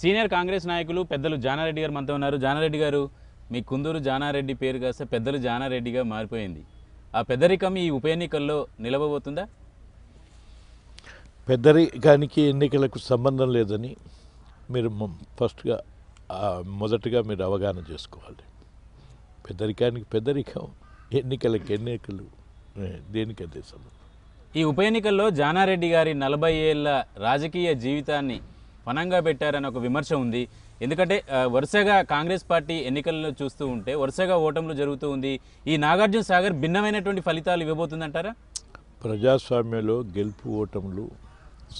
senior Congress నాయకులు పెద్దలు జానారెడ్డి గారు మనతో ఉన్నారు జానారెడ్డి గారు మీ కుందూరు జానారెడ్డి పేరు కాస్తే పెద్దలు జానారెడ్డిగా మారిపోయింది ఆ పెద్దరికం ఈ ఉప ఎన్నికల్లో నిలవబోతుందా పెద్దరికానికి ఎన్నికలకు సంబంధం లేదని మీరు ఫస్ట్గా మొదటగా మీరు అవగాహన చేసుకోవాలి పెద్దరికానికి పెద్దరికం ఎన్నికలకు ఎన్నికలు అదే సంబంధం ఈ ఉప ఎన్నికల్లో జానారెడ్డి గారి నలభై ఏళ్ళ రాజకీయ జీవితాన్ని పనంగా పెట్టారని ఒక విమర్శ ఉంది ఎందుకంటే వరుసగా కాంగ్రెస్ పార్టీ ఎన్నికల్లో చూస్తూ ఉంటే వరుసగా ఓటములు జరుగుతూ ఉంది ఈ నాగార్జున సాగర్ భిన్నమైనటువంటి ఫలితాలు ఇవ్వబోతుందంటారా ప్రజాస్వామ్యంలో గెలుపు ఓటములు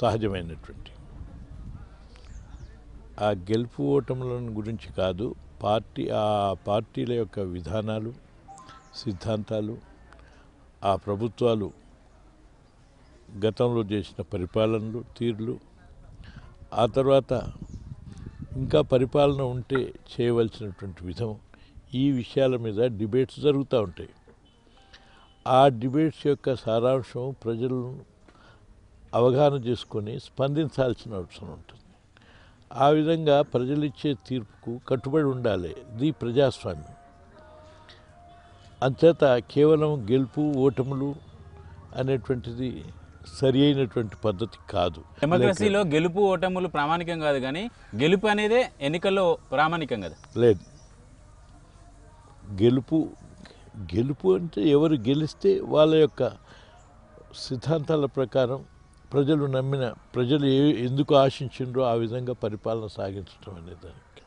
సహజమైనటువంటి ఆ గెలుపు ఓటముల గురించి కాదు పార్టీ ఆ పార్టీల యొక్క విధానాలు సిద్ధాంతాలు ఆ ప్రభుత్వాలు గతంలో చేసిన పరిపాలనలు తీర్లు ఆ తర్వాత ఇంకా పరిపాలన ఉంటే చేయవలసినటువంటి విధం ఈ విషయాల మీద డిబేట్స్ జరుగుతూ ఉంటాయి ఆ డిబేట్స్ యొక్క సారాంశం ప్రజలను అవగాహన చేసుకొని స్పందించాల్సిన అవసరం ఉంటుంది ఆ విధంగా ప్రజలిచ్చే తీర్పుకు కట్టుబడి ఉండాలి ఇది ప్రజాస్వామ్యం అంచేత కేవలం గెలుపు ఓటములు అనేటువంటిది సరి అయినటువంటి పద్ధతి కాదు డెమోక్రసీలో గెలుపు ఓటములు ప్రామాణికం కాదు కానీ గెలుపు అనేదే ఎన్నికల్లో ప్రామాణికం కదా లేదు గెలుపు గెలుపు అంటే ఎవరు గెలిస్తే వాళ్ళ యొక్క సిద్ధాంతాల ప్రకారం ప్రజలు నమ్మిన ప్రజలు ఏ ఎందుకు ఆశించిండ్రో ఆ విధంగా పరిపాలన సాగించడం అనే దానికి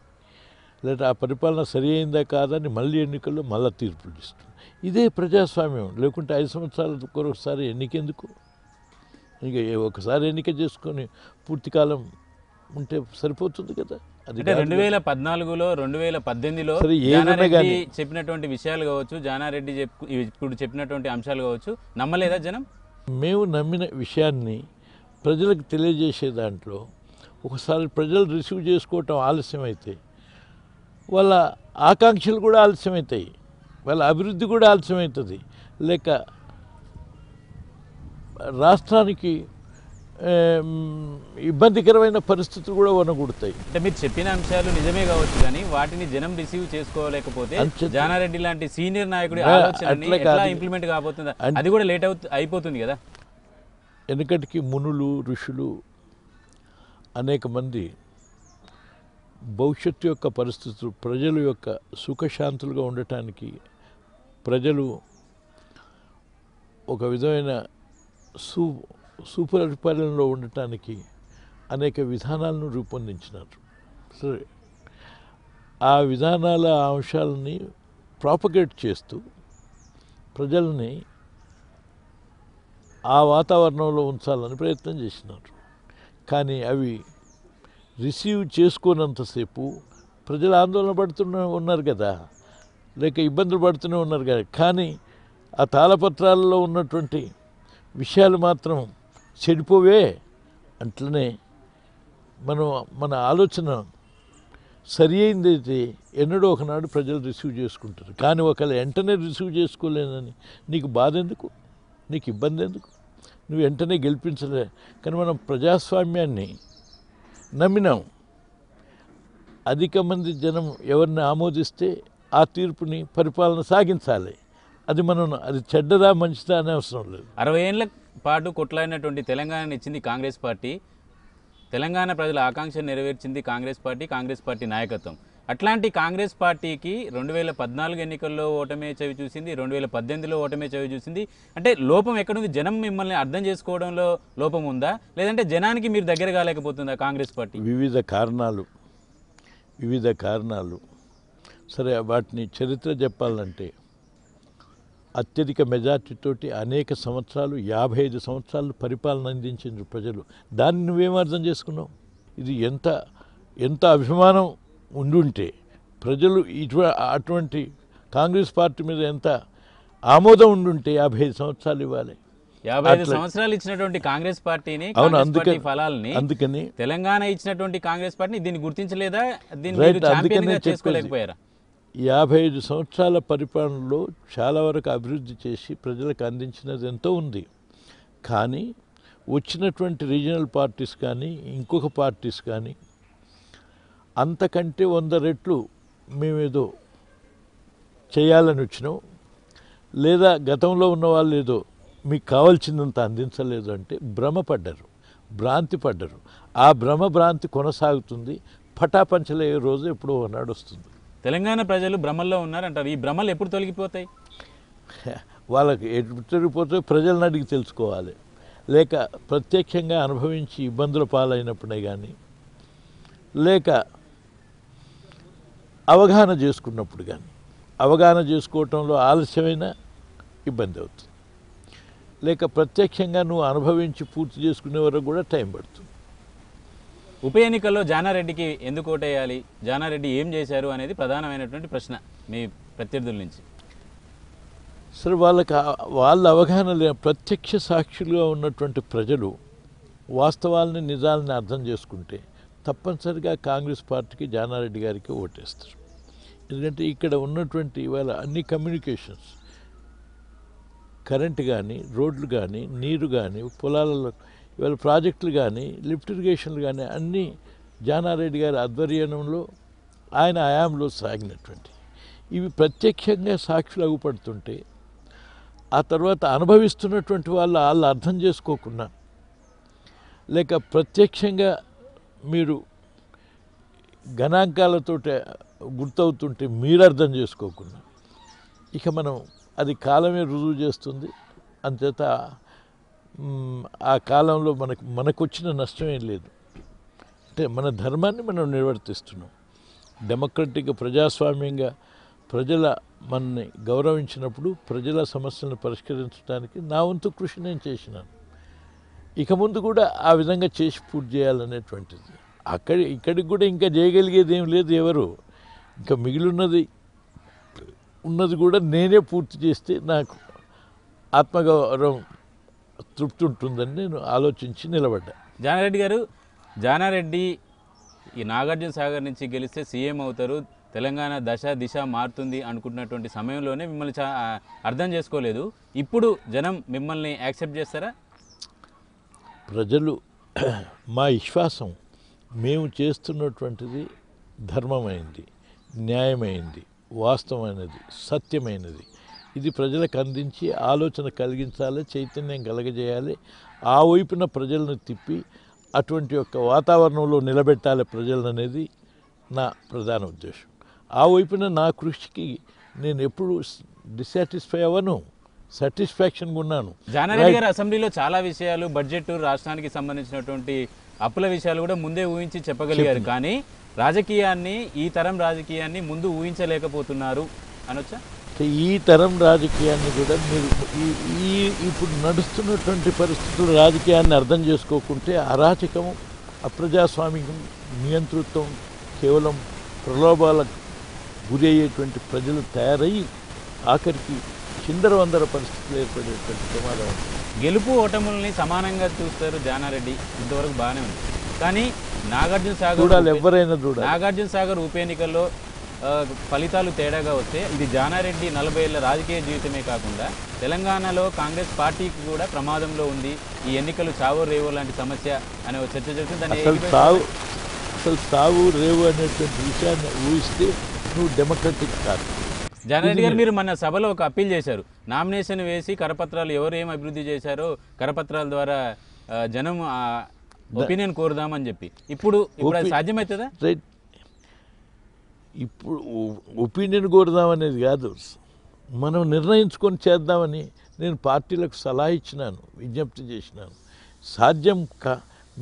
లేదా ఆ పరిపాలన సరి అయిందా కాదని మళ్ళీ ఎన్నికల్లో మళ్ళీ తీర్పులు ఇస్తుంది ఇదే ప్రజాస్వామ్యం లేకుంటే ఐదు సంవత్సరాలకు ఒకసారి ఎన్నికెందుకు ఇక ఒకసారి ఎన్నిక చేసుకొని పూర్తికాలం ఉంటే సరిపోతుంది కదా అది రెండు వేల పద్నాలుగులో రెండు వేల పద్దెనిమిదిలో జానారెడ్డి చెప్పినటువంటి విషయాలు కావచ్చు జానారెడ్డి చెప్పు ఇప్పుడు చెప్పినటువంటి అంశాలు కావచ్చు నమ్మలేదా జనం మేము నమ్మిన విషయాన్ని ప్రజలకు తెలియజేసే దాంట్లో ఒకసారి ప్రజలు రిసీవ్ చేసుకోవటం ఆలస్యమైతే వాళ్ళ ఆకాంక్షలు కూడా ఆలస్యమవుతాయి వాళ్ళ అభివృద్ధి కూడా ఆలస్యమవుతుంది లేక రాష్ట్రానికి ఇబ్బందికరమైన పరిస్థితులు కూడా వనగూడతాయి అంటే మీరు చెప్పిన అంశాలు నిజమే కావచ్చు కానీ వాటిని జనం రిసీవ్ చేసుకోలేకపోతే జానారెడ్డి లాంటి సీనియర్ నాయకుడు ఇంప్లిమెంట్ కాబోతుంది అది కూడా లేట్ అవుతు అయిపోతుంది కదా వెనకటికి మునులు ఋషులు అనేక మంది భవిష్యత్తు యొక్క పరిస్థితులు ప్రజల యొక్క సుఖశాంతులుగా ఉండటానికి ప్రజలు ఒక విధమైన సూ సుపరిపాలనలో ఉండటానికి అనేక విధానాలను రూపొందించినారు సరే ఆ విధానాల అంశాలని ప్రాపగేట్ చేస్తూ ప్రజల్ని ఆ వాతావరణంలో ఉంచాలని ప్రయత్నం చేసినారు కానీ అవి రిసీవ్ చేసుకోనంతసేపు ప్రజలు ఆందోళన పడుతున్న ఉన్నారు కదా లేక ఇబ్బందులు పడుతూనే ఉన్నారు కదా కానీ ఆ తాళపత్రాలలో ఉన్నటువంటి విషయాలు మాత్రం చెడిపోవే అట్లనే మనం మన ఆలోచన సరి అయిందైతే ఎన్నడో ఒకనాడు ప్రజలు రిసీవ్ చేసుకుంటారు కానీ ఒకవేళ వెంటనే రిసీవ్ చేసుకోలేనని నీకు బాధ ఎందుకు నీకు ఇబ్బంది ఎందుకు నువ్వు వెంటనే గెలిపించలే కానీ మనం ప్రజాస్వామ్యాన్ని నమ్మినాం అధిక మంది జనం ఎవరిని ఆమోదిస్తే ఆ తీర్పుని పరిపాలన సాగించాలి అది మనం అది చెడ్డదా మంచిదా అనే అవసరం లేదు అరవై ఏళ్ళ పాటు కొట్లాడినటువంటి తెలంగాణ ఇచ్చింది కాంగ్రెస్ పార్టీ తెలంగాణ ప్రజల ఆకాంక్ష నెరవేర్చింది కాంగ్రెస్ పార్టీ కాంగ్రెస్ పార్టీ నాయకత్వం అట్లాంటి కాంగ్రెస్ పార్టీకి రెండు వేల పద్నాలుగు ఎన్నికల్లో ఓటమే చవి చూసింది రెండు వేల పద్దెనిమిదిలో ఓటమే చవి చూసింది అంటే లోపం ఎక్కడుంది జనం మిమ్మల్ని అర్థం చేసుకోవడంలో లోపం ఉందా లేదంటే జనానికి మీరు దగ్గర కాలేకపోతుందా కాంగ్రెస్ పార్టీ వివిధ కారణాలు వివిధ కారణాలు సరే వాటిని చరిత్ర చెప్పాలంటే అత్యధిక మెజార్టీతోటి అనేక సంవత్సరాలు యాభై ఐదు సంవత్సరాలు పరిపాలన అందించింది ప్రజలు దాన్ని నువ్వేం అర్థం చేసుకున్నావు ఇది ఎంత ఎంత అభిమానం ఉండుంటే ప్రజలు ఇటు అటువంటి కాంగ్రెస్ పార్టీ మీద ఎంత ఆమోదం ఉండుంటే యాభై ఐదు సంవత్సరాలు ఇవ్వాలి యాభై ఐదు సంవత్సరాలు ఇచ్చినటువంటి కాంగ్రెస్ పార్టీని అవును అందుకని ఫలాలని అందుకని తెలంగాణ ఇచ్చినటువంటి కాంగ్రెస్ పార్టీని దీన్ని గుర్తించలేదా దీన్ని అందుకనే చేసుకోలేకపోయారా యాభై ఐదు సంవత్సరాల పరిపాలనలో చాలా వరకు అభివృద్ధి చేసి ప్రజలకు అందించినది ఎంతో ఉంది కానీ వచ్చినటువంటి రీజనల్ పార్టీస్ కానీ ఇంకొక పార్టీస్ కానీ అంతకంటే వంద రెట్లు మేమేదో చేయాలని వచ్చినాం లేదా గతంలో ఉన్న వాళ్ళు ఏదో మీకు కావాల్సిందంత అందించలేదు అంటే భ్రమపడ్డారు భ్రాంతి పడ్డరు ఆ భ్రమ భ్రాంతి కొనసాగుతుంది పటాపంచలే రోజు ఎప్పుడో నాడు వస్తుంది తెలంగాణ ప్రజలు భ్రమల్లో ఉన్నారంటారు ఈ భ్రమలు ఎప్పుడు తొలగిపోతాయి వాళ్ళకి ఎప్పుడు తొలగిపోతే ప్రజలను అడిగి తెలుసుకోవాలి లేక ప్రత్యక్షంగా అనుభవించి ఇబ్బందుల పాలైనప్పుడే కానీ లేక అవగాహన చేసుకున్నప్పుడు కానీ అవగాహన చేసుకోవటంలో ఆలస్యమైన ఇబ్బంది అవుతుంది లేక ప్రత్యక్షంగా నువ్వు అనుభవించి పూర్తి చేసుకునే వరకు కూడా టైం పడుతుంది ఉప ఎన్నికల్లో జానారెడ్డికి ఎందుకు ఓటేయాలి జానారెడ్డి ఏం చేశారు అనేది ప్రధానమైనటువంటి ప్రశ్న మీ ప్రత్యర్థుల నుంచి సార్ వాళ్ళకి వాళ్ళ అవగాహన ప్రత్యక్ష సాక్షులుగా ఉన్నటువంటి ప్రజలు వాస్తవాలని నిజాలని అర్థం చేసుకుంటే తప్పనిసరిగా కాంగ్రెస్ పార్టీకి జానారెడ్డి గారికి ఓటేస్తారు ఎందుకంటే ఇక్కడ ఉన్నటువంటి ఇవాళ అన్ని కమ్యూనికేషన్స్ కరెంటు కానీ రోడ్లు కానీ నీరు కానీ పొలాలలో ఇవాళ ప్రాజెక్టులు కానీ లిఫ్ట్ ఇరిగేషన్లు కానీ అన్నీ జానారెడ్డి గారి ఆధ్వర్యంలో ఆయన ఆయాంలో సాగినటువంటి ఇవి ప్రత్యక్షంగా సాక్షులు అగుపడుతుంటే ఆ తర్వాత అనుభవిస్తున్నటువంటి వాళ్ళు వాళ్ళు అర్థం చేసుకోకుండా లేక ప్రత్యక్షంగా మీరు గణాంకాలతో గుర్తవుతుంటే మీరు అర్థం చేసుకోకుండా ఇక మనం అది కాలమే రుజువు చేస్తుంది అంతేత ఆ కాలంలో మనకు మనకు వచ్చిన నష్టం ఏం లేదు అంటే మన ధర్మాన్ని మనం నిర్వర్తిస్తున్నాం డెమోక్రటిక్ ప్రజాస్వామ్యంగా ప్రజల మనని గౌరవించినప్పుడు ప్రజల సమస్యలను పరిష్కరించడానికి నా వంతు కృషి నేను చేసినాను ఇక ముందు కూడా ఆ విధంగా చేసి పూర్తి చేయాలనేటువంటిది అక్కడ ఇక్కడికి కూడా ఇంకా చేయగలిగేది ఏం లేదు ఎవరు ఇంకా మిగిలినది ఉన్నది కూడా నేనే పూర్తి చేస్తే నాకు ఆత్మగౌరవం తృప్తి ఉంటుందని నేను ఆలోచించి నిలబడ్డా జానారెడ్డి గారు జానారెడ్డి ఈ నాగార్జున సాగర్ నుంచి గెలిస్తే సీఎం అవుతారు తెలంగాణ దశ దిశ మారుతుంది అనుకుంటున్నటువంటి సమయంలోనే మిమ్మల్ని చా అర్థం చేసుకోలేదు ఇప్పుడు జనం మిమ్మల్ని యాక్సెప్ట్ చేస్తారా ప్రజలు మా విశ్వాసం మేము చేస్తున్నటువంటిది ధర్మమైంది న్యాయమైంది వాస్తవమైనది సత్యమైనది ఇది ప్రజలకు అందించి ఆలోచన కలిగించాలి చైతన్యం కలగజేయాలి ఆ వైపున ప్రజలను తిప్పి అటువంటి యొక్క వాతావరణంలో నిలబెట్టాలి ప్రజలను అనేది నా ప్రధాన ఉద్దేశం ఆ వైపున నా కృషికి నేను ఎప్పుడు డిసాటిస్ఫై అవ్వను సాటిస్ఫాక్షన్గా ఉన్నాను జానారెడ్డి గారు అసెంబ్లీలో చాలా విషయాలు బడ్జెట్ రాష్ట్రానికి సంబంధించినటువంటి అప్పుల విషయాలు కూడా ముందే ఊహించి చెప్పగలిగారు కానీ రాజకీయాన్ని ఈ తరం రాజకీయాన్ని ముందు ఊహించలేకపోతున్నారు అనొచ్చా సో ఈ తరం రాజకీయాన్ని కూడా మీరు ఈ ఇప్పుడు నడుస్తున్నటువంటి పరిస్థితులు రాజకీయాన్ని అర్థం చేసుకోకుంటే అరాచకం అప్రజాస్వామికం నియంతృత్వం కేవలం ప్రలోభాలకు గురయ్యేటువంటి ప్రజలు తయారయ్యి ఆఖరికి చిందరవందర పరిస్థితులు ఏర్పడేటువంటి ప్రమాదం గెలుపు ఓటములని సమానంగా చూస్తారు జానారెడ్డి ఇంతవరకు బాగానే ఉంది కానీ నాగార్జున సాగర్ ఎవరైనా చూడాలి నాగార్జున సాగర్ ఉప ఎన్నికల్లో ఫలితాలు తేడాగా వస్తే ఇది జానారెడ్డి నలభై ఏళ్ల రాజకీయ జీవితమే కాకుండా తెలంగాణలో కాంగ్రెస్ పార్టీకి కూడా ప్రమాదంలో ఉంది ఈ ఎన్నికలు చావు రేవు లాంటి సమస్య అనే చర్చ జరుగుతుంది దాన్ని చావు అసలు చావు రేవు అనేటువంటి విషయాన్ని ఊహిస్తే నువ్వు డెమోక్రటిక్ కాదు జానారెడ్డి గారు మీరు మన సభలో ఒక అప్పీల్ చేశారు నామినేషన్ వేసి కరపత్రాలు ఎవరు ఏం అభివృద్ధి చేశారో కరపత్రాల ద్వారా జనం ఒపీనియన్ కోరుదామని చెప్పి ఇప్పుడు ఇప్పుడు సాధ్యమవుతుందా రైట్ ఇప్పుడు ఒపీనియన్ కోరుదామనేది కాదు మనం నిర్ణయించుకొని చేద్దామని నేను పార్టీలకు సలహా ఇచ్చినాను విజ్ఞప్తి చేసినాను సాధ్యం కా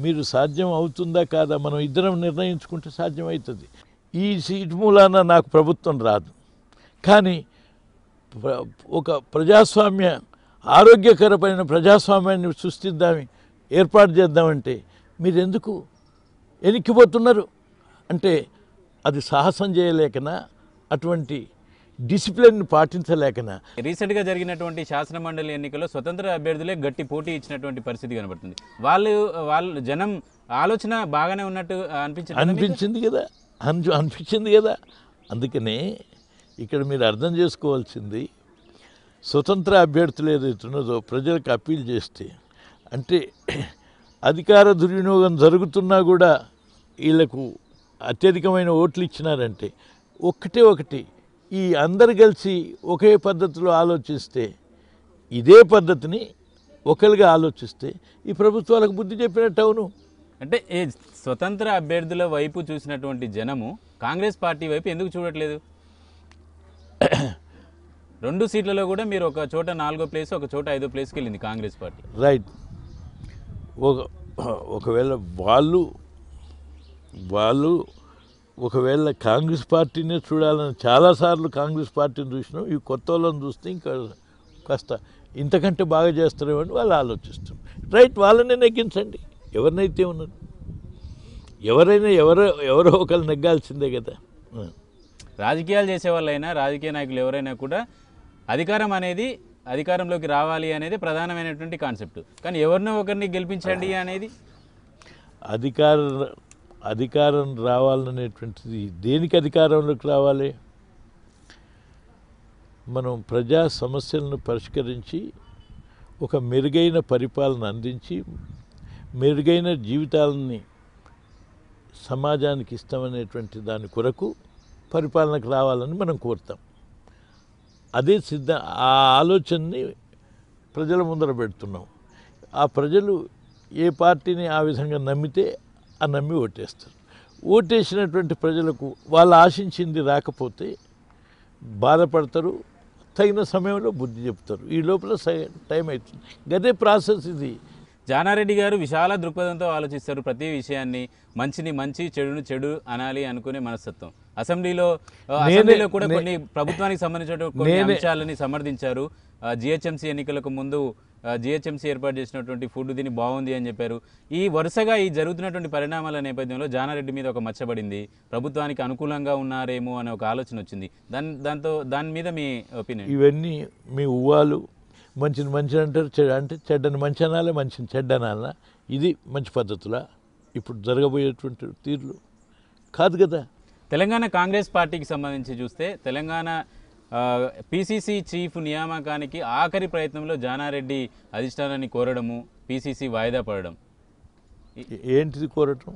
మీరు సాధ్యం అవుతుందా కాదా మనం ఇద్దరం నిర్ణయించుకుంటే సాధ్యమవుతుంది ఈ సీట్ మూలాన నాకు ప్రభుత్వం రాదు కానీ ఒక ప్రజాస్వామ్య ఆరోగ్యకరమైన ప్రజాస్వామ్యాన్ని సృష్టిద్దామని ఏర్పాటు చేద్దామంటే మీరెందుకు వెనక్కిపోతున్నారు అంటే అది సాహసం చేయలేకనా అటువంటి డిసిప్లిన్ పాటించలేకన రీసెంట్గా జరిగినటువంటి శాసన మండలి ఎన్నికల్లో స్వతంత్ర అభ్యర్థులే గట్టి పోటీ ఇచ్చినటువంటి పరిస్థితి కనబడుతుంది వాళ్ళు వాళ్ళు జనం ఆలోచన బాగానే ఉన్నట్టు అనిపించింది అనిపించింది కదా అనిపి అనిపించింది కదా అందుకనే ఇక్కడ మీరు అర్థం చేసుకోవాల్సింది స్వతంత్ర అభ్యర్థులు ఏదైతే ఉన్నదో ప్రజలకు అప్పీల్ చేస్తే అంటే అధికార దుర్వినియోగం జరుగుతున్నా కూడా వీళ్ళకు అత్యధికమైన ఓట్లు ఇచ్చినారంటే ఒకటి ఒకటి ఈ అందరు కలిసి ఒకే పద్ధతిలో ఆలోచిస్తే ఇదే పద్ధతిని ఒకరిగా ఆలోచిస్తే ఈ ప్రభుత్వాలకు బుద్ధి చెప్పినట్టు అవును అంటే ఏ స్వతంత్ర అభ్యర్థుల వైపు చూసినటువంటి జనము కాంగ్రెస్ పార్టీ వైపు ఎందుకు చూడట్లేదు రెండు సీట్లలో కూడా మీరు ఒక చోట నాలుగో ప్లేస్ ఒక చోట ఐదో ప్లేస్కి వెళ్ళింది కాంగ్రెస్ పార్టీ రైట్ ఒక ఒకవేళ వాళ్ళు వాళ్ళు ఒకవేళ కాంగ్రెస్ పార్టీనే చూడాలని చాలాసార్లు కాంగ్రెస్ పార్టీని చూసినాం ఈ కొత్త వాళ్ళని చూస్తే ఇంకా కాస్త ఇంతకంటే బాగా చేస్తారేమని వాళ్ళు ఆలోచిస్తారు రైట్ వాళ్ళని నెగ్గించండి ఎవరినైతే ఉన్నారు ఎవరైనా ఎవరో ఎవరో ఒకరు నెగ్గాల్సిందే కదా రాజకీయాలు చేసేవాళ్ళైనా రాజకీయ నాయకులు ఎవరైనా కూడా అధికారం అనేది అధికారంలోకి రావాలి అనేది ప్రధానమైనటువంటి కాన్సెప్ట్ కానీ ఎవరినో ఒకరిని గెలిపించండి అనేది అధికార అధికారం రావాలనేటువంటిది దేనికి అధికారంలోకి రావాలి మనం ప్రజా సమస్యలను పరిష్కరించి ఒక మెరుగైన పరిపాలన అందించి మెరుగైన జీవితాలని సమాజానికి ఇస్తామనేటువంటి దాని కొరకు పరిపాలనకు రావాలని మనం కోరుతాం అదే సిద్ధ ఆ ఆలోచనని ప్రజల ముందర పెడుతున్నాం ఆ ప్రజలు ఏ పార్టీని ఆ విధంగా నమ్మితే అని నమ్మి ఓటేస్తారు ఓటేసినటువంటి ప్రజలకు వాళ్ళు ఆశించింది రాకపోతే బాధపడతారు తగిన సమయంలో బుద్ధి చెప్తారు ఈ లోపల టైం అవుతుంది గదే ప్రాసెస్ ఇది జానారెడ్డి గారు విశాల దృక్పథంతో ఆలోచిస్తారు ప్రతి విషయాన్ని మంచిని మంచి చెడును చెడు అనాలి అనుకునే మనస్తత్వం అసెంబ్లీలో అసెంబ్లీలో కూడా కొన్ని ప్రభుత్వానికి సంబంధించిన కొన్ని అంశాలని సమర్థించారు జిహెచ్ఎంసీ ఎన్నికలకు ముందు జిహెచ్ఎంసీ ఏర్పాటు చేసినటువంటి ఫుడ్ దీని బాగుంది అని చెప్పారు ఈ వరుసగా ఈ జరుగుతున్నటువంటి పరిణామాల నేపథ్యంలో జానారెడ్డి మీద ఒక మచ్చబడింది ప్రభుత్వానికి అనుకూలంగా ఉన్నారేమో అనే ఒక ఆలోచన వచ్చింది దాని దాంతో దాని మీద మీ ఒపీనియన్ ఇవన్నీ మీ ఉవ్వాలు మంచిని మంచి అంటారు అంటే చెడ్డని మంచి అనాలి మంచిని చెడ్డ అనాలా ఇది మంచి పద్ధతులా ఇప్పుడు జరగబోయేటువంటి తీర్లు కాదు కదా తెలంగాణ కాంగ్రెస్ పార్టీకి సంబంధించి చూస్తే తెలంగాణ పీసీసీ చీఫ్ నియామకానికి ఆఖరి ప్రయత్నంలో జానారెడ్డి అధిష్టానాన్ని కోరడము పీసీసీ వాయిదా పడడం ఏంటిది కోరటం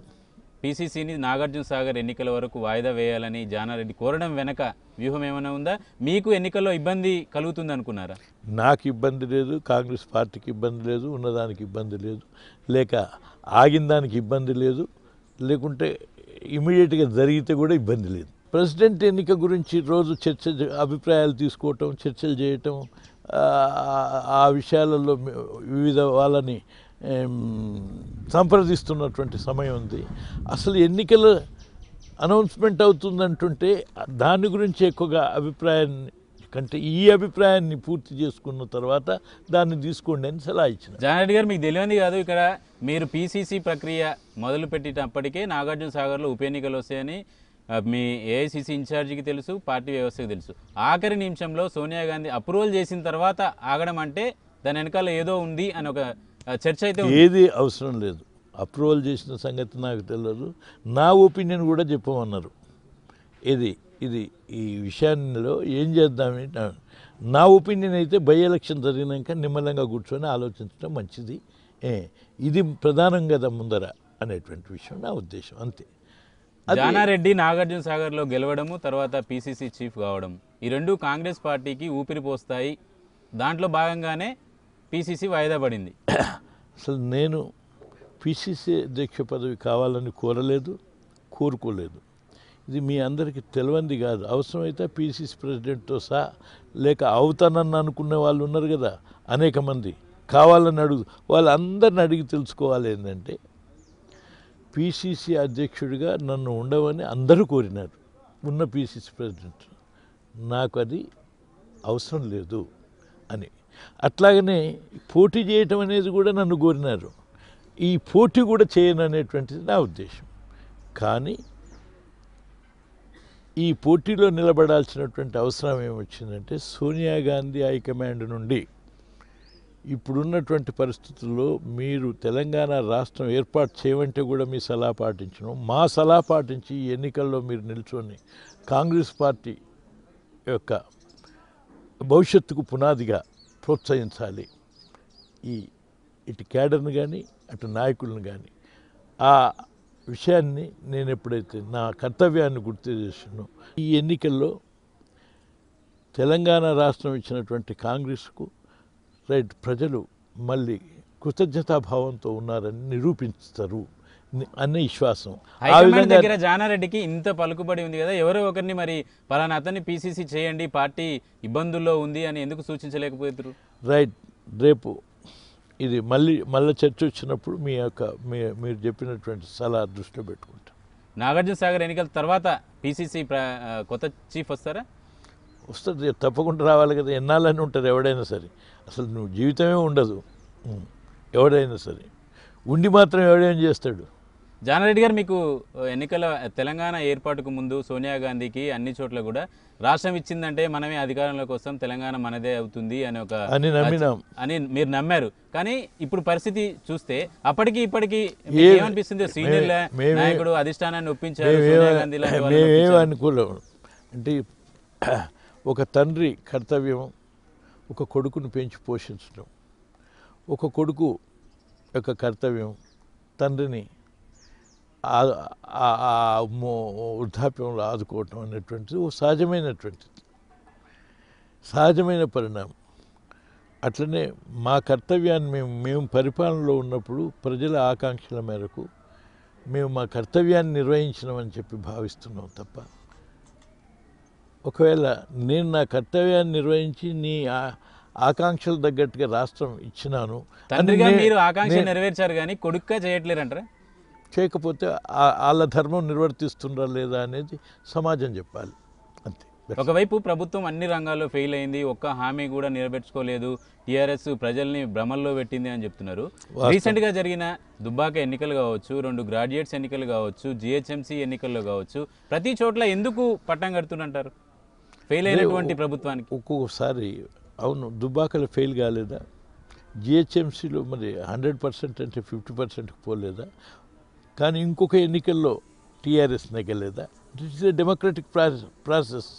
పీసీసీని నాగార్జున సాగర్ ఎన్నికల వరకు వాయిదా వేయాలని జానారెడ్డి కోరడం వెనక వ్యూహం ఏమైనా ఉందా మీకు ఎన్నికల్లో ఇబ్బంది కలుగుతుంది అనుకున్నారా నాకు ఇబ్బంది లేదు కాంగ్రెస్ పార్టీకి ఇబ్బంది లేదు ఉన్నదానికి ఇబ్బంది లేదు లేక ఆగిన దానికి ఇబ్బంది లేదు లేకుంటే ఇమీడియట్గా జరిగితే కూడా ఇబ్బంది లేదు ప్రెసిడెంట్ ఎన్నిక గురించి రోజు చర్చ అభిప్రాయాలు తీసుకోవటం చర్చలు చేయటం ఆ విషయాలలో వివిధ వాళ్ళని సంప్రదిస్తున్నటువంటి సమయం ఉంది అసలు ఎన్నికలు అనౌన్స్మెంట్ అవుతుందంటుంటే దాని గురించి ఎక్కువగా అభిప్రాయాన్ని కంటే ఈ అభిప్రాయాన్ని పూర్తి చేసుకున్న తర్వాత దాన్ని తీసుకోండి అని సలహా ఇచ్చిన జానరెడ్డి గారు మీకు తెలియంది కాదు ఇక్కడ మీరు పీసీసీ ప్రక్రియ మొదలుపెట్టినప్పటికే నాగార్జున సాగర్లో ఉప ఎన్నికలు వస్తాయని మీ ఏఐసిసి ఇన్ఛార్జికి తెలుసు పార్టీ వ్యవస్థకు తెలుసు ఆఖరి నిమిషంలో సోనియా గాంధీ అప్రూవల్ చేసిన తర్వాత ఆగడం అంటే దాని వెనకాల ఏదో ఉంది అని ఒక చర్చ అయితే ఏది అవసరం లేదు అప్రూవల్ చేసిన సంగతి నాకు తెలియదు నా ఒపీనియన్ కూడా చెప్పమన్నారు ఇది ఇది ఈ విషయాల్లో ఏం చేద్దామని నా ఒపీనియన్ అయితే బై ఎలక్షన్ జరిగినాక నిమ్మలంగా కూర్చొని ఆలోచించడం మంచిది ఇది ప్రధానం కదా ముందర అనేటువంటి విషయం నా ఉద్దేశం అంతే జానారెడ్డి నాగార్జున సాగర్ లో గెలవడము తర్వాత పిసిసి చీఫ్ కావడం ఈ రెండు కాంగ్రెస్ పార్టీకి ఊపిరి పోస్తాయి దాంట్లో భాగంగానే పిసిసి వాయిదా పడింది అసలు నేను పిసిసి అధ్యక్ష పదవి కావాలని కోరలేదు కోరుకోలేదు ఇది మీ అందరికీ తెలియంది కాదు అవసరమైతే పిసిసి ప్రెసిడెంట్తో సహా లేక అవుతానని అనుకునే వాళ్ళు ఉన్నారు కదా అనేక మంది కావాలని అడుగు వాళ్ళందరిని అడిగి తెలుసుకోవాలి ఏంటంటే పిసిసి అధ్యక్షుడిగా నన్ను ఉండవని అందరూ కోరినారు ఉన్న పిసిసి ప్రెసిడెంట్ నాకు అది అవసరం లేదు అని అట్లాగనే పోటీ చేయటం అనేది కూడా నన్ను కోరినారు ఈ పోటీ కూడా చేయను అనేటువంటిది నా ఉద్దేశం కానీ ఈ పోటీలో నిలబడాల్సినటువంటి అవసరం ఏమొచ్చిందంటే సోనియా గాంధీ హైకమాండ్ నుండి ఇప్పుడున్నటువంటి పరిస్థితుల్లో మీరు తెలంగాణ రాష్ట్రం ఏర్పాటు చేయమంటే కూడా మీ సలహా పాటించను మా సలహా పాటించి ఈ ఎన్నికల్లో మీరు నిల్చొని కాంగ్రెస్ పార్టీ యొక్క భవిష్యత్తుకు పునాదిగా ప్రోత్సహించాలి ఈ ఇటు క్యాడర్ని కానీ అటు నాయకులను కానీ ఆ విషయాన్ని నేను ఎప్పుడైతే నా కర్తవ్యాన్ని గుర్తు చేసాను ఈ ఎన్నికల్లో తెలంగాణ రాష్ట్రం ఇచ్చినటువంటి కాంగ్రెస్కు రైట్ ప్రజలు మళ్ళీ కృతజ్ఞతాభావంతో ఉన్నారని నిరూపిస్తారు అనే విశ్వాసం ఆ దగ్గర జానారెడ్డికి ఇంత పలుకుబడి ఉంది కదా ఎవరో ఒకరిని మరి పలానా అతన్ని పీసీసీ చేయండి పార్టీ ఇబ్బందుల్లో ఉంది అని ఎందుకు సూచించలేకపోతున్నారు రైట్ రేపు ఇది మళ్ళీ మళ్ళీ చర్చ వచ్చినప్పుడు మీ యొక్క మీ మీరు చెప్పినటువంటి సలహా దృష్టిలో పెట్టుకుంటాం నాగార్జున సాగర్ ఎన్నికల తర్వాత పీసీసీ కొత్త చీఫ్ వస్తారా వస్తుంది తప్పకుండా రావాలి కదా ఎన్నాళ్ళని ఉంటుంది ఎవడైనా సరే అసలు నువ్వు జీవితమే ఉండదు ఎవడైనా సరే ఉండి మాత్రం ఎవడేం చేస్తాడు జానారెడ్డి గారు మీకు ఎన్నికల తెలంగాణ ఏర్పాటుకు ముందు సోనియా గాంధీకి అన్ని చోట్ల కూడా రాష్ట్రం ఇచ్చిందంటే మనమే అధికారంలోకి వస్తాం తెలంగాణ మనదే అవుతుంది అని ఒక అని నమ్మినాం అని మీరు నమ్మారు కానీ ఇప్పుడు పరిస్థితి చూస్తే అప్పటికి ఇప్పటికి ఏమనిపిస్తుంది సీనియర్ల నాయకుడు అధిష్టానాన్ని ఒప్పించారు సోనియా గాంధీ అనుకూలం అంటే ఒక తండ్రి కర్తవ్యం ఒక కొడుకును పెంచి పోషించడం ఒక కొడుకు యొక్క కర్తవ్యం తండ్రిని వృద్ధాప్యంలో ఆదుకోవటం అనేటువంటిది ఒక సహజమైనటువంటిది సహజమైన పరిణామం అట్లనే మా కర్తవ్యాన్ని మేము మేము పరిపాలనలో ఉన్నప్పుడు ప్రజల ఆకాంక్షల మేరకు మేము మా కర్తవ్యాన్ని నిర్వహించినామని చెప్పి భావిస్తున్నాం తప్ప ఒకవేళ నేను నా కర్తవ్యాన్ని నిర్వహించి నీ ఆకాంక్షలు తగ్గట్టుగా రాష్ట్రం ఇచ్చినాను తండ్రిగా మీరు ఆకాంక్ష నెరవేర్చారు కానీ కొడుక్గా చేయట్లేరంటారా చేయకపోతే వాళ్ళ ధర్మం నిర్వర్తిస్తుండ్రా లేదా అనేది సమాజం చెప్పాలి అంతే ఒకవైపు ప్రభుత్వం అన్ని రంగాల్లో ఫెయిల్ అయింది ఒక్క హామీ కూడా నిలబెట్టుకోలేదు టీఆర్ఎస్ ప్రజల్ని భ్రమల్లో పెట్టింది అని చెప్తున్నారు రీసెంట్గా జరిగిన దుబ్బాక ఎన్నికలు కావచ్చు రెండు గ్రాడ్యుయేట్స్ ఎన్నికలు కావచ్చు జిహెచ్ఎంసీ ఎన్నికల్లో కావచ్చు ప్రతి చోట్ల ఎందుకు పట్టం కడుతుంటారు ఫెయిల్ అయినటువంటి ప్రభుత్వానికి ఒక్కొక్కసారి అవును దుబ్బాకలు ఫెయిల్ కాలేదా జిహెచ్ఎంసీలో మరి హండ్రెడ్ పర్సెంట్ అంటే ఫిఫ్టీ పర్సెంట్కి పోలేదా కానీ ఇంకొక ఎన్నికల్లో టీఆర్ఎస్ నెగ్గలేదా ఇట్ ఇస్ డెమోక్రటిక్ ప్రాసెస్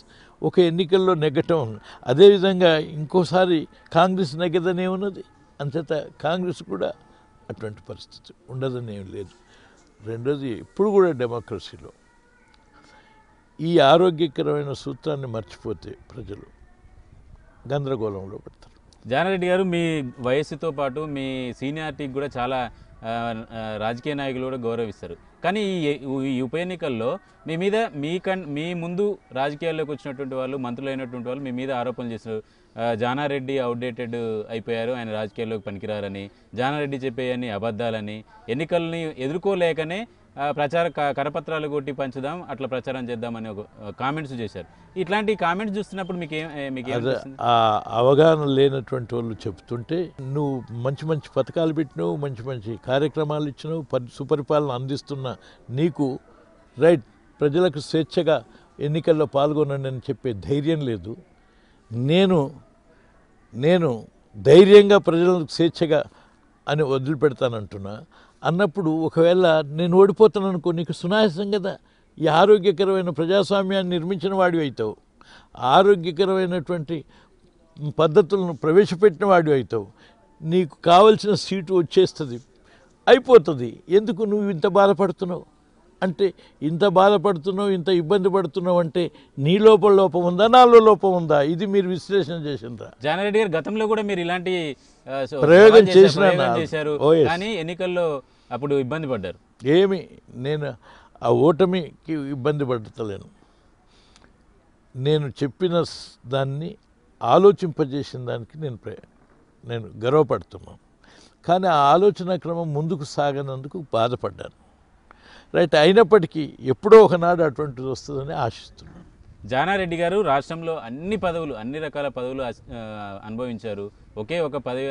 ఒక ఎన్నికల్లో నెగ్గటం అదేవిధంగా ఇంకోసారి కాంగ్రెస్ నెగ్గదనే ఉన్నది అంతేత కాంగ్రెస్ కూడా అటువంటి పరిస్థితి ఉండదనేం లేదు రెండోది ఇప్పుడు కూడా డెమోక్రసీలో ఈ ఆరోగ్యకరమైన సూత్రాన్ని మర్చిపోతే ప్రజలు గందరగోళంలో పడతారు జానారెడ్డి గారు మీ వయస్సుతో పాటు మీ సీనియారిటీకి కూడా చాలా రాజకీయ నాయకులు కూడా గౌరవిస్తారు కానీ ఈ ఉప ఎన్నికల్లో మీ మీద మీ కన్ మీ ముందు రాజకీయాల్లోకి వచ్చినటువంటి వాళ్ళు మంత్రులు అయినటువంటి వాళ్ళు మీ మీద ఆరోపణలు చేశారు జానారెడ్డి అవుట్డేటెడ్ అయిపోయారు ఆయన రాజకీయాల్లోకి పనికిరారని జానారెడ్డి చెప్పేయని అబద్ధాలని ఎన్నికల్ని ఎదుర్కోలేకనే ప్రచార కరపత్రాలు కొట్టి పంచుదాం అట్లా ప్రచారం చేద్దామని ఒక కామెంట్స్ చేశారు ఇట్లాంటి కామెంట్స్ చూస్తున్నప్పుడు మీకు ఏం మీకు అవగాహన లేనటువంటి వాళ్ళు చెప్తుంటే నువ్వు మంచి మంచి పథకాలు పెట్టినావు మంచి మంచి కార్యక్రమాలు ఇచ్చినావు సుపరిపాలన అందిస్తున్న నీకు రైట్ ప్రజలకు స్వేచ్ఛగా ఎన్నికల్లో పాల్గొనండి అని చెప్పే ధైర్యం లేదు నేను నేను ధైర్యంగా ప్రజలకు స్వేచ్ఛగా అని వదిలిపెడతానంటున్నా అన్నప్పుడు ఒకవేళ నేను ఓడిపోతాను అనుకో నీకు సునాయాసం కదా ఈ ఆరోగ్యకరమైన ప్రజాస్వామ్యాన్ని నిర్మించిన వాడివి అవుతావు ఆరోగ్యకరమైనటువంటి పద్ధతులను ప్రవేశపెట్టిన వాడివి అవుతావు నీకు కావలసిన సీటు వచ్చేస్తుంది అయిపోతుంది ఎందుకు నువ్వు ఇంత బాధపడుతున్నావు అంటే ఇంత బాధపడుతున్నావు ఇంత ఇబ్బంది పడుతున్నావు అంటే నీ లోపల లోపం ఉందా నాలో లోపం ఉందా ఇది మీరు విశ్లేషణ చేసిందా జానారెడ్డి గారు గతంలో కూడా మీరు ఇలాంటి ప్రయోగం చేసిన చేశారు కానీ ఎన్నికల్లో అప్పుడు ఇబ్బంది పడ్డారు ఏమి నేను ఆ ఓటమికి ఇబ్బంది పడతలేను నేను చెప్పిన దాన్ని ఆలోచింపజేసిన దానికి నేను నేను గర్వపడుతున్నాను కానీ ఆ ఆలోచన క్రమం ముందుకు సాగనందుకు బాధపడ్డాను రైట్ అయినప్పటికీ ఎప్పుడో ఒకనాడు అటువంటిది వస్తుందని ఆశిస్తున్నాను జానారెడ్డి గారు రాష్ట్రంలో అన్ని పదవులు అన్ని రకాల పదవులు అనుభవించారు ఒకే ఒక పదవి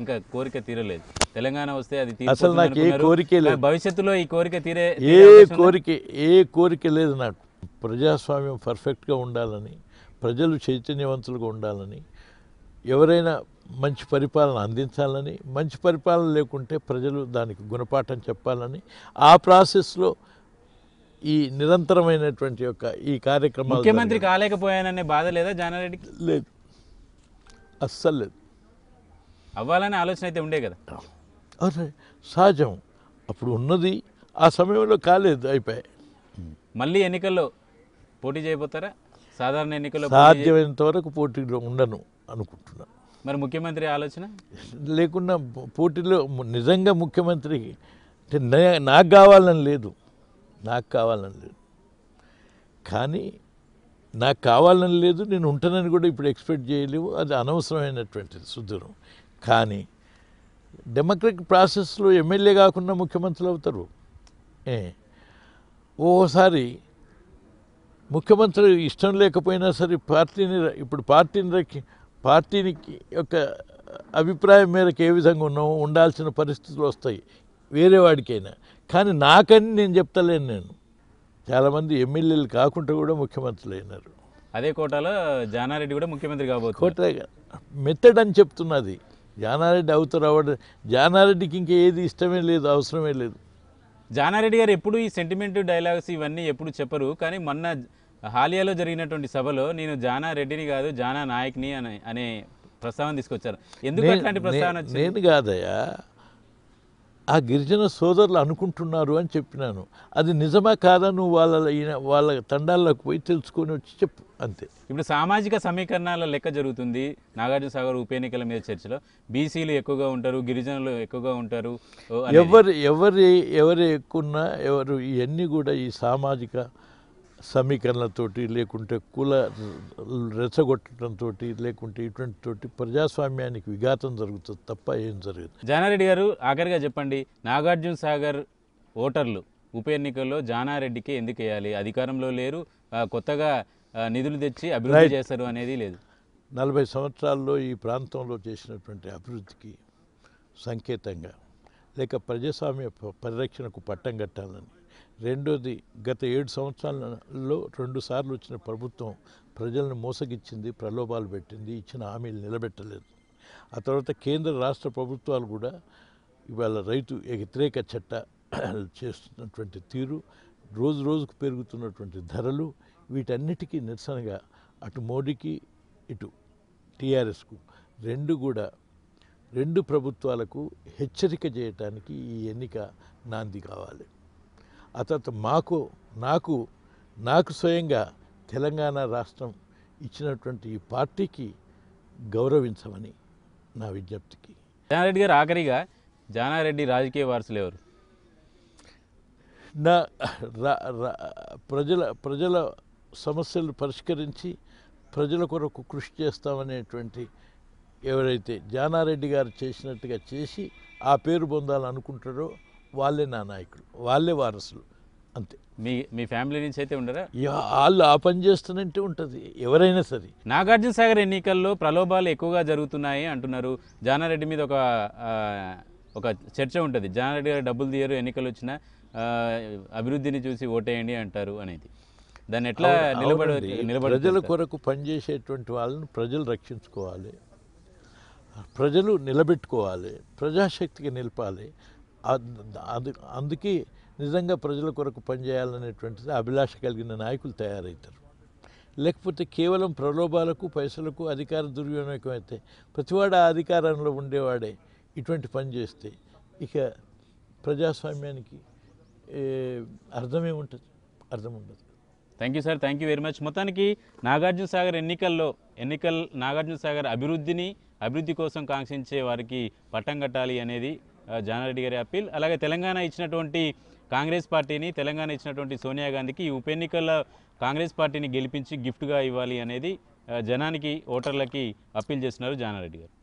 ఇంకా కోరిక తీరలేదు తెలంగాణ వస్తే అది అసలు నాకు ఏ కోరిక లేదు భవిష్యత్తులో ఈ కోరిక తీరే ఏ కోరిక ఏ కోరిక లేదు నాకు ప్రజాస్వామ్యం పర్ఫెక్ట్గా ఉండాలని ప్రజలు చైతన్యవంతులుగా ఉండాలని ఎవరైనా మంచి పరిపాలన అందించాలని మంచి పరిపాలన లేకుంటే ప్రజలు దానికి గుణపాఠం చెప్పాలని ఆ ప్రాసెస్లో ఈ నిరంతరమైనటువంటి యొక్క ఈ కార్యక్రమం ముఖ్యమంత్రి కాలేకపోయాననే బాధ లేదా జానారెడ్డికి లేదు అస్సలు లేదు అవ్వాలనే ఆలోచన అయితే ఉండే కదా అదే సహజం అప్పుడు ఉన్నది ఆ సమయంలో కాలేదు అయిపోయాయి మళ్ళీ ఎన్నికల్లో పోటీ చేయబోతారా సాధారణ ఎన్నికల్లో సాధ్యమైనంత వరకు పోటీలో ఉండను అనుకుంటున్నాను మరి ముఖ్యమంత్రి ఆలోచన లేకుండా పోటీలో నిజంగా ముఖ్యమంత్రి నాకు కావాలని లేదు నాకు కావాలని లేదు కానీ నాకు కావాలని లేదు నేను ఉంటానని కూడా ఇప్పుడు ఎక్స్పెక్ట్ చేయలేవు అది అనవసరమైనటువంటిది సుదూరం కానీ డెమోక్రటిక్ ప్రాసెస్లో ఎమ్మెల్యే కాకుండా ముఖ్యమంత్రులు అవుతారు ఏ ఓసారి ముఖ్యమంత్రి ఇష్టం లేకపోయినా సరే పార్టీని ఇప్పుడు పార్టీని పార్టీకి యొక్క అభిప్రాయం మేరకు ఏ విధంగా ఉన్నామో ఉండాల్సిన పరిస్థితులు వస్తాయి వేరే వాడికైనా కానీ నాకని నేను చెప్తలేను నేను చాలామంది ఎమ్మెల్యేలు కాకుండా కూడా ముఖ్యమంత్రులు అయినారు అదే కోటాలో జానారెడ్డి కూడా ముఖ్యమంత్రి కాబోతు కోట మెత్తడ్ అని చెప్తున్నది జానారెడ్డి అవుతారు అవ్వడం జానారెడ్డికి ఇంకా ఏది ఇష్టమే లేదు అవసరమే లేదు జానారెడ్డి గారు ఎప్పుడు ఈ సెంటిమెంట్ డైలాగ్స్ ఇవన్నీ ఎప్పుడు చెప్పరు కానీ మొన్న హాలియాలో జరిగినటువంటి సభలో నేను జానా రెడ్డిని కాదు జానా నాయక్ని అని అనే ప్రస్తావన తీసుకొచ్చారు ఎందుకు అట్లాంటి ప్రస్తావన నేను కాదయ్యా ఆ గిరిజన సోదరులు అనుకుంటున్నారు అని చెప్పినాను అది నిజమా కాదా నువ్వు వాళ్ళ వాళ్ళ తండాల్లోకి పోయి తెలుసుకొని వచ్చి చెప్పు అంతే ఇప్పుడు సామాజిక సమీకరణాల లెక్క జరుగుతుంది నాగార్జున సాగర్ ఉప ఎన్నికల మీద చర్చలో బీసీలు ఎక్కువగా ఉంటారు గిరిజనులు ఎక్కువగా ఉంటారు ఎవరు ఎవరి ఎవరు ఎక్కువ ఎవరు ఇవన్నీ కూడా ఈ సామాజిక సమీకరణలతో లేకుంటే కుల రెచ్చగొట్టడంతో లేకుంటే ఇటువంటి తోటి ప్రజాస్వామ్యానికి విఘాతం జరుగుతుంది తప్ప ఏం జరగదు జానారెడ్డి గారు ఆఖరిగా చెప్పండి నాగార్జున సాగర్ ఓటర్లు ఉప ఎన్నికల్లో జానారెడ్డికి ఎందుకు వేయాలి అధికారంలో లేరు కొత్తగా నిధులు తెచ్చి అభివృద్ధి చేస్తారు అనేది లేదు నలభై సంవత్సరాల్లో ఈ ప్రాంతంలో చేసినటువంటి అభివృద్ధికి సంకేతంగా లేక ప్రజాస్వామ్య పరిరక్షణకు పట్టం కట్టాలని రెండోది గత ఏడు సంవత్సరాలలో రెండు సార్లు వచ్చిన ప్రభుత్వం ప్రజలను మోసగిచ్చింది ప్రలోభాలు పెట్టింది ఇచ్చిన హామీలు నిలబెట్టలేదు ఆ తర్వాత కేంద్ర రాష్ట్ర ప్రభుత్వాలు కూడా ఇవాళ రైతు వ్యతిరేక చట్ట చేస్తున్నటువంటి తీరు రోజు రోజుకు పెరుగుతున్నటువంటి ధరలు వీటన్నిటికీ నిరసనగా అటు మోడీకి ఇటు టీఆర్ఎస్కు రెండు కూడా రెండు ప్రభుత్వాలకు హెచ్చరిక చేయటానికి ఈ ఎన్నిక నాంది కావాలి అతను మాకు నాకు నాకు స్వయంగా తెలంగాణ రాష్ట్రం ఇచ్చినటువంటి ఈ పార్టీకి గౌరవించమని నా విజ్ఞప్తికి జానారెడ్డి గారు ఆఖరిగా జానారెడ్డి రాజకీయ వారసులు ఎవరు నా ప్రజల ప్రజల సమస్యలు పరిష్కరించి ప్రజల కొరకు కృషి చేస్తామనేటువంటి ఎవరైతే జానారెడ్డి గారు చేసినట్టుగా చేసి ఆ పేరు పొందాలనుకుంటారో వాళ్ళే నా నాయకులు వాళ్ళే వారసులు అంతే మీ మీ ఫ్యామిలీ నుంచి అయితే ఉండరా వాళ్ళు ఆ పని చేస్తున్నట్టే ఉంటుంది ఎవరైనా సరే నాగార్జునసాగర్ ఎన్నికల్లో ప్రలోభాలు ఎక్కువగా జరుగుతున్నాయి అంటున్నారు జానారెడ్డి మీద ఒక ఒక చర్చ ఉంటుంది జానారెడ్డి గారు డబ్బులు తీయరు ఎన్నికలు వచ్చిన అభివృద్ధిని చూసి ఓటేయండి అంటారు అనేది దాన్ని ఎట్లా నిలబడి నిలబడి ప్రజల కొరకు పనిచేసేటువంటి వాళ్ళని ప్రజలు రక్షించుకోవాలి ప్రజలు నిలబెట్టుకోవాలి ప్రజాశక్తికి నిలపాలి అది అందుకే నిజంగా ప్రజల కొరకు పనిచేయాలనేటువంటిది అభిలాష కలిగిన నాయకులు తయారవుతారు లేకపోతే కేవలం ప్రలోభాలకు పైసలకు అధికార దుర్వినియోగం అయితే ప్రతివాడు ఆ అధికారంలో ఉండేవాడే ఇటువంటి పని చేస్తే ఇక ప్రజాస్వామ్యానికి అర్థమే ఉంటుంది అర్థం ఉండదు thank you sir thank you very much మొత్తానికి నాగార్జున సాగర్ ఎన్నికల్లో ఎన్నికల్ నాగార్జున సాగర్ అభివృద్ధిని అభివృద్ధి కోసం కాంక్షించే వారికి పట్టం కట్టాలి అనేది జానారెడ్డి గారి అప్పీల్ అలాగే తెలంగాణ ఇచ్చినటువంటి కాంగ్రెస్ పార్టీని తెలంగాణ ఇచ్చినటువంటి సోనియా గాంధీకి ఈ ఉప ఎన్నికల్లో కాంగ్రెస్ పార్టీని గెలిపించి గిఫ్ట్గా ఇవ్వాలి అనేది జనానికి ఓటర్లకి అప్పీల్ చేస్తున్నారు జానారెడ్డి గారు